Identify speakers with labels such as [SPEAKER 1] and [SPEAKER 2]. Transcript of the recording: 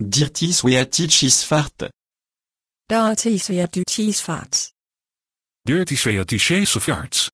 [SPEAKER 1] Dirtisveatisfart.
[SPEAKER 2] Dirtisveatisfart.
[SPEAKER 1] Dirtisveatisfart.